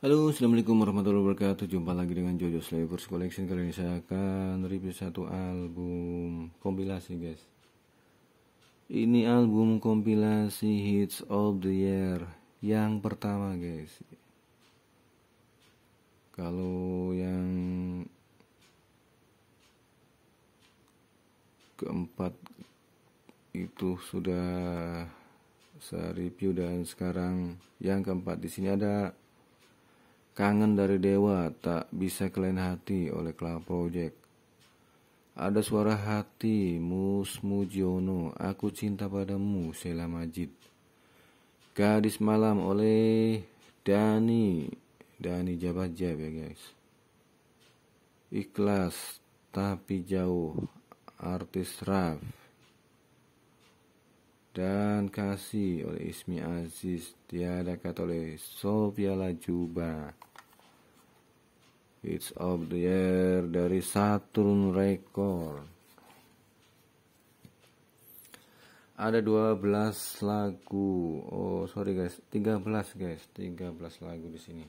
Halo, Assalamualaikum warahmatullahi wabarakatuh Jumpa lagi dengan Jojo Slavers Collection Kali ini saya akan review satu album kompilasi guys Ini album kompilasi Hits of the Year Yang pertama guys Kalau yang Keempat Itu sudah saya review dan sekarang yang keempat di sini ada Kangen dari dewa tak bisa kelain hati oleh kelapa Project. Ada suara hati Mus Mujiono, aku cinta padamu Sheila Majid. Gadis malam oleh Dani, Dani Jabajab ya guys. Ikhlas tapi jauh artis Raf dan kasih oleh Ismi Aziz tiada kata oleh Sofia Lajuba. It's of the Year dari Saturn Record. Ada 12 lagu. Oh, sorry guys, 13 guys, 13 lagu di sini.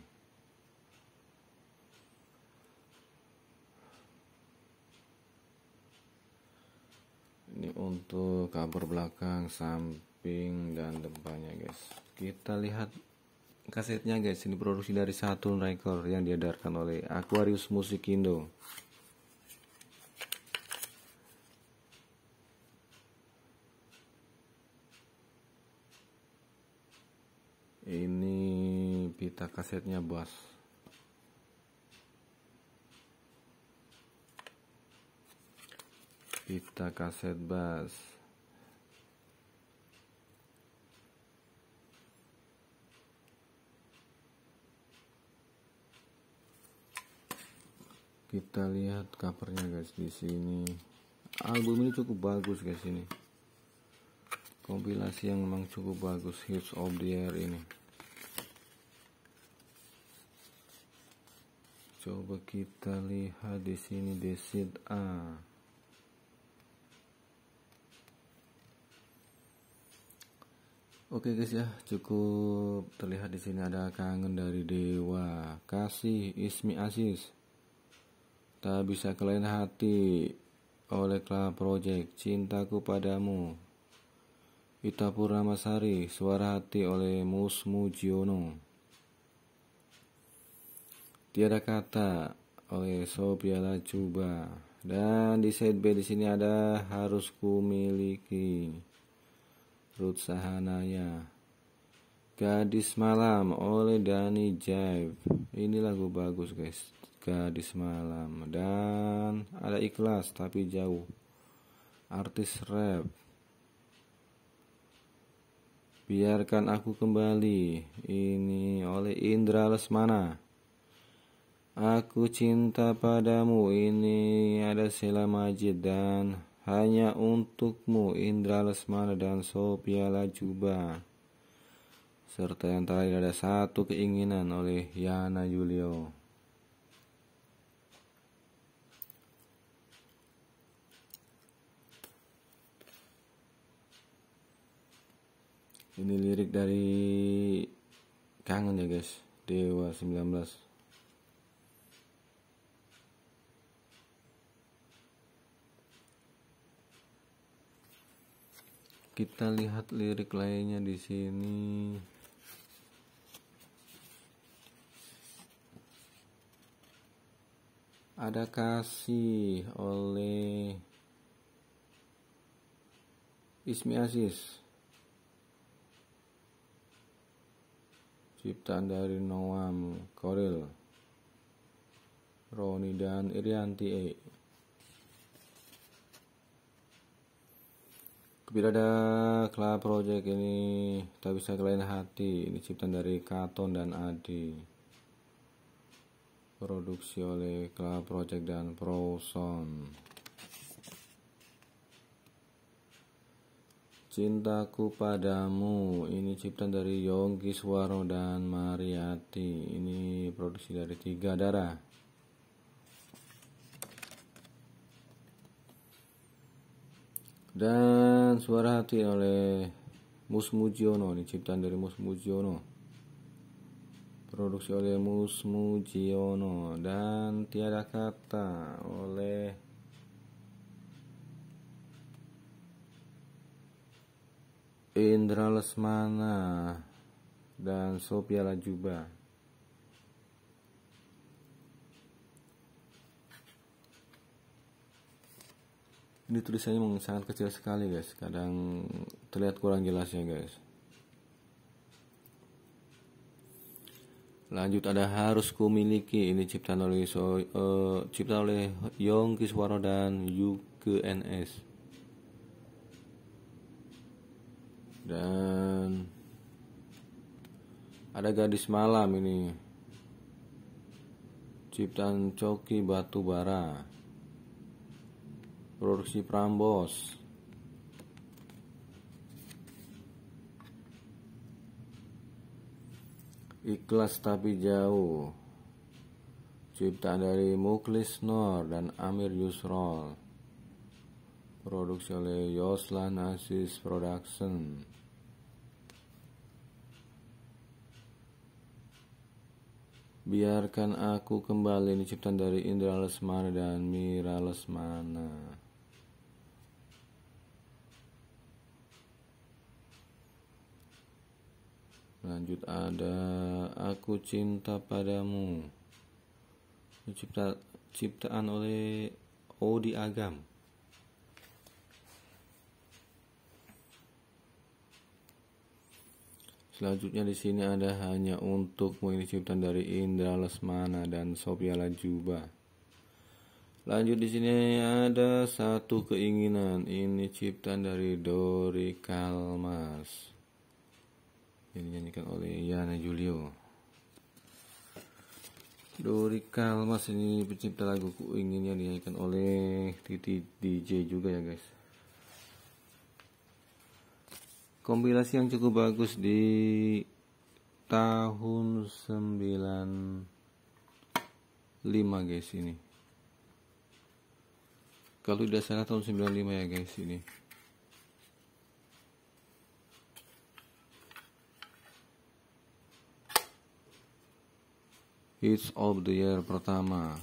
Ini untuk cover belakang, samping dan depannya guys. Kita lihat kasetnya guys ini produksi dari Saturn Record yang diedarkan oleh Aquarius Musik Indo ini pita kasetnya bos. pita kaset bass kita lihat covernya guys di sini album ini cukup bagus guys ini kompilasi yang memang cukup bagus hits of the year ini coba kita lihat di sini desit A Oke guys ya, cukup terlihat di sini ada kangen dari Dewa. Kasih Ismi Asis. Tak bisa kelain hati oleh Kla Project Cintaku Padamu Ita Purnamasari Suara Hati oleh Mus Mujiono Tiada Kata oleh Sopiala Cuba dan di side B di sini ada harus ku miliki Ruth Gadis Malam oleh Dani Jive Ini lagu bagus guys gadis malam dan ada ikhlas tapi jauh artis rap biarkan aku kembali ini oleh Indra Lesmana aku cinta padamu ini ada Sela Majid dan hanya untukmu Indra Lesmana dan Sophia Lajuba serta yang terakhir ada satu keinginan oleh Yana Julio. ini lirik dari kangen ya guys Dewa 19 kita lihat lirik lainnya di sini ada kasih oleh Ismi Aziz Ciptaan dari Noam Koril Roni dan Irianti E Kepada Kelab Project ini tak bisa kalian hati Ini ciptaan dari Katon dan Adi Produksi oleh Kelab Project dan Proson. Cintaku padamu ini ciptaan dari Yongki Suwaro dan Mariati. Ini produksi dari Tiga Darah. Dan suara hati oleh Mus Mujiono ini ciptaan dari Mus Mujiono. Produksi oleh Mus Mujiono dan tiada kata oleh Indra Lesmana dan Sophia Lajuba. Ini tulisannya sangat kecil sekali guys, kadang terlihat kurang jelas ya guys. Lanjut ada harus ku miliki ini ciptaan oleh so, uh, eh, cipta oleh Yongki Kiswaro dan Yuke NS. dan ada gadis malam ini ciptaan Coki Batu Bara produksi Prambos Ikhlas tapi jauh ciptaan dari Muklis Nor dan Amir Yusrol produksi oleh Yoslan Asis Production Biarkan aku kembali ini ciptaan dari Indra Lesmana dan Mira Lesmana. Lanjut ada Aku Cinta Padamu. cipta ciptaan oleh Odi Agam. Selanjutnya di sini ada hanya untuk ini ciptaan dari Indra Lesmana dan Sophia Lajuba. Lanjut di sini ada satu keinginan ini ciptaan dari Dori Kalmas. Ini dinyanyikan oleh Yana Julio. Dori Kalmas ini pencipta lagu ku inginnya dinyanyikan oleh Titi DJ juga ya guys kompilasi yang cukup bagus di tahun 95 guys ini kalau tidak salah tahun 95 ya guys ini hits of the year pertama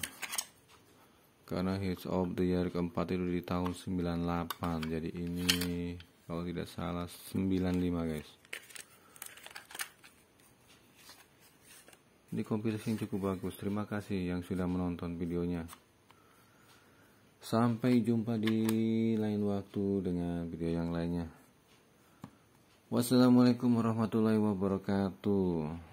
karena hits of the year keempat itu di tahun 98 jadi ini kalau tidak salah 95 guys ini kompilasi cukup bagus terima kasih yang sudah menonton videonya sampai jumpa di lain waktu dengan video yang lainnya wassalamualaikum warahmatullahi wabarakatuh